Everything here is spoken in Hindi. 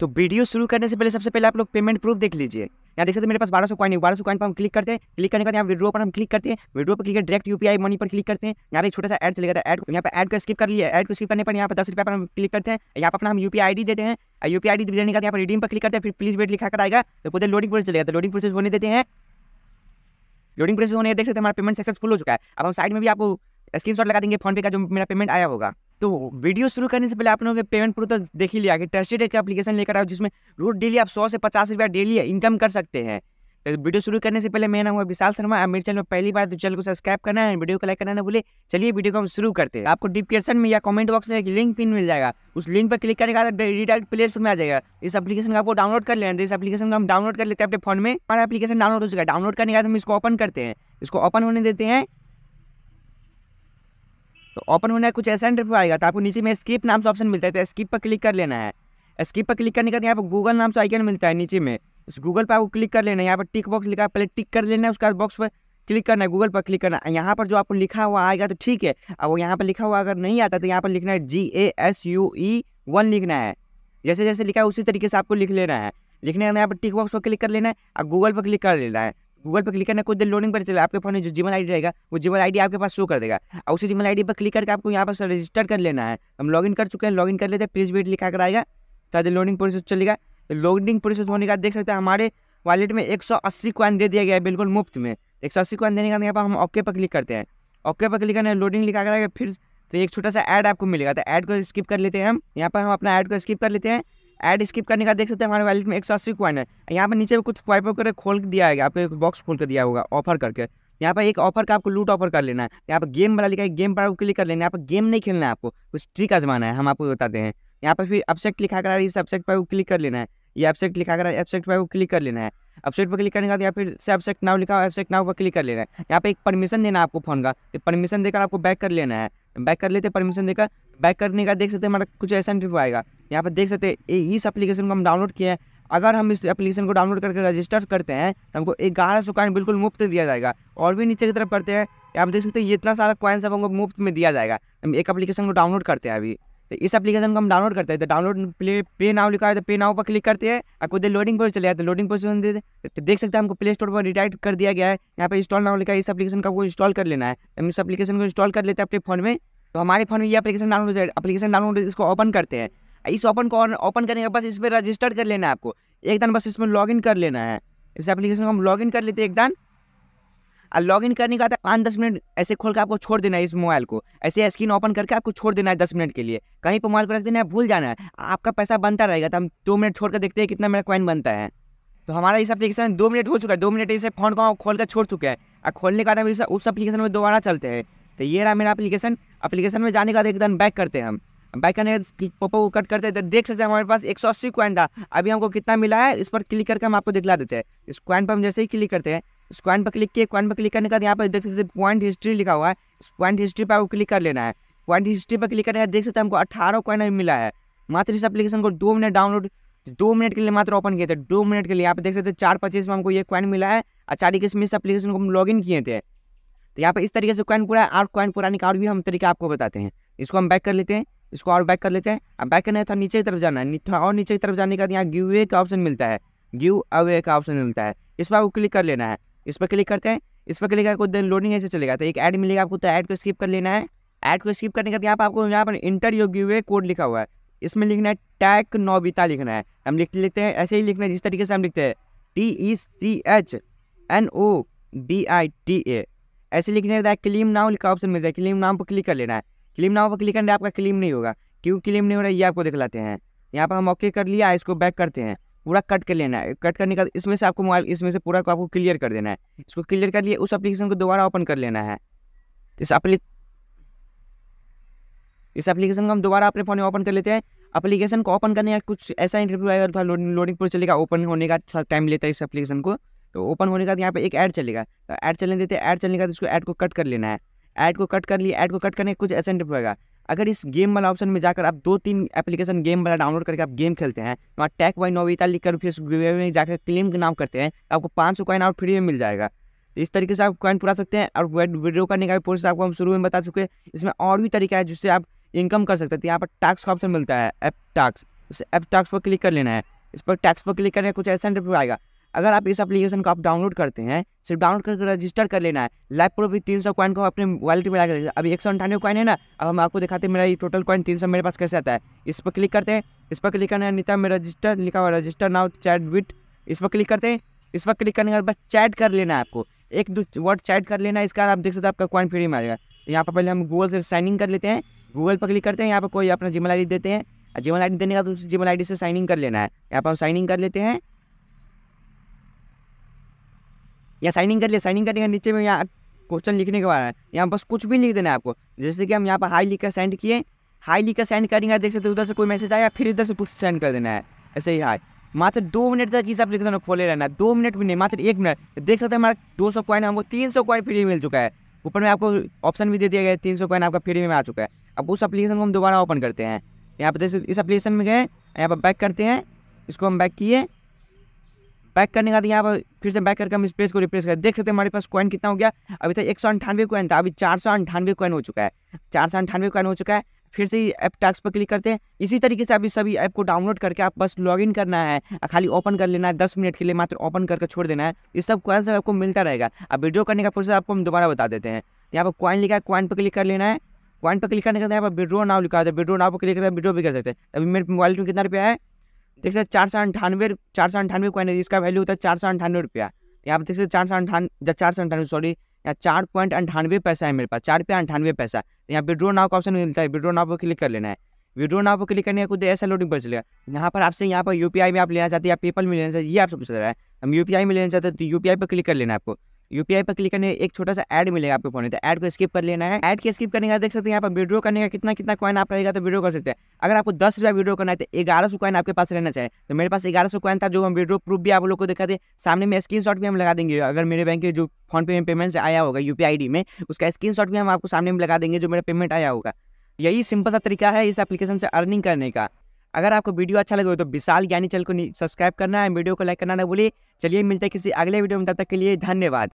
तो वीडियो शुरू करने से पहले सबसे पहले आप लोग पेमेंट प्रूफ देख लीजिए यहाँ देख सकते मेरे पास बारह सौ कॉइन है बारह सौ कॉइन पर हम क्लिक करते हैं क्लिक करने के बाद यहाँ वीडियो पर हम क्लिक करते हैं वीडियो पर क्लिक कर डायरेक्ट यूपीआई मनी पर क्लिक करते हैं यहाँ पर छोटा सा एड चलेगा एड यहाँ पर एड को स्किप कर लिया एड को स्किप करने पर यहाँ पर दस रुपये पर हम क्लिक करते हैं यहाँ पर अपना हम यूपीआई आईडी देते हैं यू पी आई डी देने के बाद यहाँ पर रिडीम पर क्लिक करते हैं फिर प्लीज वेट लिखा कर आएगा तो पूरे लोडिंग प्रोसेस चलेगा तो लोडिंग प्रोसेस होने देते हैं लोडिंग प्रोसेस होने देख सकते हैं हमारा पेमेंट सक्सेसफुल हो चुका है अब हम साइड में भी आपको स्क्रीन लगा देंगे फोन पे का जो मेरा पेमेंट आया होगा तो वीडियो शुरू करने से पहले आप लोगों के पेमेंट प्रूफ तो देख ही लिया कि ट्रस्टेड एक एप्लीकेशन लेकर आओ जिसमें रोज डेली आप सौ से पचास रुपया डेली इनकम कर सकते हैं तो वीडियो शुरू करने से पहले मैं नाम हुआ विशाल शर्मा आप मेरे चैनल में पहली बार तो चैनल को सब्सक्राइब करना है वीडियो को लाइक करना ना भूले चलिए वीडियो को हम शुरू करते हैं आपको डिस्क्रिप्शन में या कमेंट बॉक्स में एक लिंक पिन मिल जाएगा उस लिंक पर क्लिक करने का रिडायरेक्ट प्ले स्टोर में आ जाएगा इस एप्लीकेशन का आपको डाउनलोड कर लेना इस एप्लीकेशन को हम डाउनलोड कर लेते हैं अपने फोन में हमारा एप्लीकेशन डाउनलोड हो चुका है डाउनलोड करने के बाद हम इसको ओपन करते हैं इसको ओपन होने देते हैं तो ओपन होना है कुछ ऐसा इंटरव्यू आएगा तो आपको नीचे में स्किप नाम से ऑप्शन मिलता है तो स्किप पर क्लिक कर लेना है स्किप पर क्लिक करने का यहाँ पर गूगल नाम से आइकन मिलता है नीचे में इस गूगल पर आपको क्लिक कर लेना है यहाँ पर टिक बॉक्स लिखा है पहले टिक कर लेना है उसके बाद बॉक्स पर क्लिक करना है गूगल पर क्लिक करना है यहाँ पर जो आपको लिखा हुआ आएगा तो ठीक है अब वो यहाँ पर लिखा हुआ अगर नहीं आता तो यहाँ पर लिखना है G A S U E one लिखना है जैसे जैसे लिखा है उसी तरीके से आपको लिख लेना है लिखने के यहाँ पर टिक बॉक्स पर क्लिक कर लेना है और गूगल पर क्लिक कर लेना है गूगल पर क्लिक करना कुछ देर लोडिंग पर चलेगा आपके फोन में जो जीवन आईडी रहेगा वो जीवन आईडी आपके पास शो कर देगा और उसी जीवन आईडी पर क्लिक करके आपको यहाँ पर रजिस्टर कर लेना है हम लॉगिन कर चुके हैं लॉगिन कर लेते हैं प्लीज वेट लिखा कर आएगा चाहे देर लोडिंग प्रोसेस चलेगा लोडिंग तो प्रोसेस होने का देख सकते हैं हमारे वालेट में एक सौ अस्सी कॉइन दे दिया गया है बिल्कुल मुफ्त में एक सौ अस्सी कॉइन देने का यहाँ पर हम ओके पर क्लिक करते हैं ओके पर क्लिक करना लोडिंग लिखा कर आएगा फिर तो एक छोटा सा ऐड आपको मिलेगा तो ऐड को स्किप कर लेते हैं हम यहाँ पर हम अपना ऐड को स्किप कर लेते हैं ऐड स्किप करने का देख सकते हैं हमारे वैलेट में एक सौ अस्सी क्वाइन है यहाँ पर नीचे कुछ क्वाइप कर खोल दिया है आपको एक बॉक्स खोल कर दिया होगा ऑफर करके यहाँ पर एक ऑफर का आपको लूट ऑफर कर लेना है यहाँ पर गेम वाला लिखा है गेम पर आपको क्लिक कर लेना है यहाँ पर गेम नहीं खेलना है आपको कुछ ट्रिक आजमाना है हम आपको बताते हैं यहाँ पर फिर अपसेक्ट लिखा कर इस अपसेक्ट पर क्लिक कर लेना है ये अपसेक्ट लिखा कर अपसेक्ट पर क्लिक कर लेना है अपसेट पर क्लिक करने का या फिर से अपसेट नाव लिखा हो अपसेट नाव पर क्लिक कर लेना है यहाँ पर एक परमिशन देना है आपको फोन का परमिशन तो देकर आपको बैक कर लेना है बैक कर लेते परमिशन देकर बैक करने का देख सकते हैं हमारा कुछ ऐसा इंटरव्यू आएगा यहाँ पर देख सकते हैं इस अपलीकेशन को हम डाउनलोड किया है अगर हम इस एप्लीकेशन को डाउनलोड करके रजिस्टर करते हैं तो हमको ग्यारह सौ कॉइन बिल्कुल मुफ्त दिया जाएगा और भी नीचे की तरफ करते हैं आप देख सकते हैं इतना सारा कॉइन सब हमको मुफ्त में दिया जाएगा हम एक एप्लीकेशन को डाउनलोड करते हैं अभी तो इस एप्लीकेशन को हम डाउनलोड करते हैं तो डाउनलोड प्ले पे नाव लिखा है तो पे नाव पर क्लिक करते हैं आपको उधर लोडिंग पर चले जाते लोडिंग पर तो देख सकते हैं हमको प्ले स्टोर पर रिटाइट कर दिया गया है यहाँ पर इंस्टॉल नाव लिखा है इस एप्लीकेशन का आपको इंस्टॉल कर लेना है हम इस एप्लीकेशन को इंस्टॉल कर लेते हैं अपने फोन में तो हमारे फोन में ये एप्लीकेशन डाउनलोड है एप्लीकेशन डाउनलोड इसको ओपन करते हैं इस ओपन को ओपन करने के बाद इस पर रजिस्टर कर लेना है आपको एक बस इसमें लॉगिन कर लेना है इस एप्लीकेशन को हम लॉगिन कर लेते हैं एक और लॉग इन करने आता है पाँच दस मिनट ऐसे खोल कर आपको छोड़ देना है इस मोबाइल को ऐसे स्क्रीन ओपन करके आपको छोड़ देना है दस मिनट के लिए कहीं पर मोबाइल को रख देना है भूल जाना है आपका पैसा बनता रहेगा तो हम दो मिनट छोड़ कर देखते हैं कितना मेरा कॉइन बनता है तो हमारा इस अपलीकेशन दो मिनट हो चुका है दो मिनट इसे फोन को खोल कर छोड़ चुके हैं और खोलने का बाद उस अपलीकेशन में दोबारा चलते हैं तो ये रहा मेरा अपलीकेशन अप्लीकेशन में जाने के बाद एकदम बैक करते हैं हम बैक करने पोपो को कट करते हैं तो देख सकते हैं हमारे पास एक सौ अस्सी क्वाइन था अभी हमको कितना मिला है इस पर क्लिक करके हम आपको दिखला देते हैं इस क्वाइन पर हम जैसे ही क्लिक करते हैं इस कॉइन पर क्लिक किए क्वाइन पर क्लिक करने के बाद यहाँ पर देख सकते पॉइंट हिस्ट्री लिखा हुआ है इस पॉइंट हिस्ट्री पर आपको क्लिक कर लेना है पॉइंट हिस्ट्री पर क्लिक करने का देख सकते हैं हमको अठारह कॉइन अभी मिला है मात्र इस एप्लीकेशन को दो मिनट डाउनलोड दो मिनट के लिए मात्र ओपन किए थे दो मिनट के लिए यहाँ पर देख सकते हैं चार पच्चीस में हमको ये कॉइन मिला है और चार इक्कीस में इस एप्लीकेशन को हम लॉग इन किए थे तो यहाँ पर इस तरीके से कॉइन पूरा और कॉइन पुराने का और भी हम तरीके आपको बताते हैं इसको हम बैक कर लेते हैं इसको और बैक कर लेते हैं अब बैक करना है थोड़ा नीचे की तरफ जाना है थोड़ा और नीचे की तरफ जाने के बाद यहाँ गिव अवे का ऑप्शन मिलता है गिव अवे का ऑप्शन मिलता है इस पर आपको क्लिक कर लेना है इस पर क्लिक करते हैं इस पर क्लिक करके लोडिंग ऐसे चलेगा तो एक ऐड मिलेगा आपको तो ऐड को स्किप कर लेना है ऐड को स्किप करने के बाद यहाँ पर आपको यहाँ पर इंटर योग्य हुए कोड लिखा हुआ है इसमें लिखना है टैक नोबिता लिखना है हम लिखते लिखते हैं ऐसे ही लिखना है जिस तरीके से हम लिखते हैं T E C H N O B I T A ऐसे लिखने के है क्लीम नाव लिखा ऑप्शन मिलता है क्लीम नाम पर क्लिक कर लेना है क्लीम नाव पर क्लिक करने आपका क्लीम नहीं होगा क्यों क्लीम नहीं हो रहा है ये आपको दिखलाते हैं यहाँ पर हम ओके कर लिया इसको बैक करते हैं पूरा कट कर लेना है कट करने के बाद इसमें से आपको मोबाइल इसमें से पूरा को आपको क्लियर कर देना है इसको क्लियर कर लिए उस एप्लीकेशन को दोबारा ओपन कर लेना है इस अपली इस एप्लीकेशन को हम दोबारा अपने फ़ोन में ओपन कर लेते हैं एप्लीकेशन को ओपन करने का कुछ ऐसा इंटरव्यू आएगा थोड़ा लोडिंग लोडिंग पर चलेगा ओपन होने का थोड़ा टाइम लेता है इस एप्लीकेशन को तो ओपन होने का यहाँ पर एक ऐड चलेगा तो ऐड चलने देते हैं ऐड चलने का इसको ऐड को कट कर लेना है ऐड को कट कर लिए ऐड को कट करने कुछ ऐसा इंटरव्यू आएगा अगर इस गेम वाला ऑप्शन में जाकर आप दो तीन एप्लीकेशन गेम वाला डाउनलोड करके आप गेम खेलते हैं वहाँ टैक वाई नोविता लिखकर फिर में जाकर क्लेम के नाम करते हैं आपको पाँच सौ कॉइन और फ्री में मिल जाएगा इस तरीके से आप कॉइन पुरा सकते हैं और विड्रो करने का भी प्रोसेस आपको हम शुरू में बता चुके हैं इसमें और भी तरीका है जिससे आप इनकम कर सकते हैं तो यहाँ पर टैक्स का ऑप्शन मिलता है ऐप टैक्स इस ऐप टैक्स पर क्लिक कर लेना है इस पर टैक्स पर क्लिक करने कुछ ऐसा इंटरव्यू आएगा अगर आप इस एप्लीकेशन को आप डाउनलोड करते हैं सिर्फ डाउनलोड करके रजिस्टर कर लेना है लाइव प्रो भी तीन सौ कॉइन को अपने वॉलेट में लगा अभी एक सौ अंठानवे कॉइन है ना अब हम आपको दिखाते हैं मेरा ये टोटल कॉइन तीन सौ मेरे पास कैसे आता है इस पर क्लिक करते हैं इस पर क्लिक करना है नीता में रजिस्टर लिखा हुआ रजिस्टर नाउ चैट विथ इस पर क्लिक करते हैं इस पर क्लिक करने के बाद बस चैट कर लेना है आपको एक दो वर्ड चैट कर लेना है इसका आप देख सकते हैं आपका कॉइन फ्री में आएगा यहाँ पर पहले हम गूगल से साइन इन कर लेते हैं गूगल पर क्लिक करते हैं यहाँ पर कोई अपना जिमल आई देते हैं जिमल आई देने का तो उस जीमेल आई से साइन इन कर लेना है यहाँ पर हम साइन इन कर लेते हैं या साइनिंग कर लिया साइनिंग करने का नीचे में यहाँ क्वेश्चन लिखने के बाद है यहाँ बस कुछ भी लिख देना है आपको जैसे कि हम यहाँ पर हाई लिख कर सेंड किए हाई लिख कर सेंड करेंगे देख सकते हो उधर से कोई मैसेज आया फिर इधर से कुछ सेंड कर देना है ऐसे ही हाई मात्र दो मिनट तक ये सब लिख देना खोले रहना है दो मिनट भी नहीं मात्र एक मिनट देख सकते हैं हमारा दो सौ कॉइन हमको तीन सौ कॉइन फ्री मिल चुका है ऊपर में आपको ऑप्शन भी दे दिया गया है तीन सौ कॉइन आपका फ्री में आ चुका है अब उस एप्लीकेशन को हम दोबारा ओपन करते हैं यहाँ पर देख सकते इस एप्लीकेशन में गए यहाँ पर बैक करते हैं इसको हम बैक किए बैक करने के बाद यहाँ पर फिर से बैक करके हम इस पेज को रिप्लेस कर देख सकते हैं हमारे पास कॉइन कितना हो गया अभी तक एक सौ अंठानवे कॉइन था अभी चार सौ अंठानवे कॉइन हो चुका है चार सौ अंठानवे कॉइन हो चुका है फिर से ऐप टास्क पर क्लिक करते हैं इसी तरीके से अभी सभी ऐप को डाउनलोड करके आप बस लॉगिन करना है खाली ओपन कर लेना है दस मिनट के लिए मात्र ओपन करके छोड़ देना है इस सब कॉइन से आपको मिलता रहेगा अब विड्रॉ करने का प्रोसेस आपको हम दोबारा बता देते हैं यहाँ पर कॉइन लिखा है कॉइन पर क्लिक कर लेना है कॉइन पर क्लिक करने के बाद यहाँ पर विड्रो नाव लिखा है विड्रो नाव पर क्लिक करके विड्रो भी कर सकते हैं अभी मेरे मोबाइल में कितना रुपया है देख सकते चार सौ अंठानवे चार सौ अंठानवे कॉइन है जिसका वैल्यू होता है चार सौ अंठानवे रुपया यहाँ पर देख सकते चार सौ अंठान चार सौ अंठानवे सॉरी यहाँ चार पॉइंट अंठानवे पैसा है मेरे पास चार रुपया अंठानवे पैसा यहाँ विड्रो नाव का ऑप्शन मिलता है विड्रो नाव पर क्लिक कर लेना है विड्रो नाव पर क्लिक करने का कुछ ऐसा लोडिंग पर चलेगा यहाँ पर आपसे यहाँ पर यू में आप लेना चाहते हैं या पेपल में लेना चाहते हैं ये आपसे पूछा जा रहा है हम यू में लेना चाहते हैं तो यू पर क्लिक कर लेना है आपको यूपीआई पर क्लिक करने एक छोटा सा एड मिलेगा आपके फोन तो एड को स्किप कर लेना है एड के स्किप करने का देख सकते हैं यहाँ पर विड्रो करने का कितना कितना कॉइन आप रहेगा तो विड्रो कर सकते हैं अगर आपको दस रुपया विड्रो करना है तो ग्यारह सौ कॉइन आपके पास रहना चाहिए तो मेरे पास ग्यारह सौ कॉइन था जो हम विड्रो प्रूफ भी आप लोग को दिखा दे सामने में स्क्रीन भी हम लगा देंगे अगर मेरे बैंक के जो फोन पे में पेमेंट आया होगा यू पी में उसका स्क्रीन भी हम आपको सामने में लगा देंगे जो मेरा पेमेंट आया होगा यही सिंपल सा तरीका है इस एप्लीकेशन से अर्निंग करने का अगर आपको वीडियो अच्छा लगे तो विशाल ज्ञानी चल को सब्सक्राइब करना है वीडियो को लाइक करना ना भूलिए चलिए मिलते हैं किसी अगले वीडियो में तब तक के लिए धन्यवाद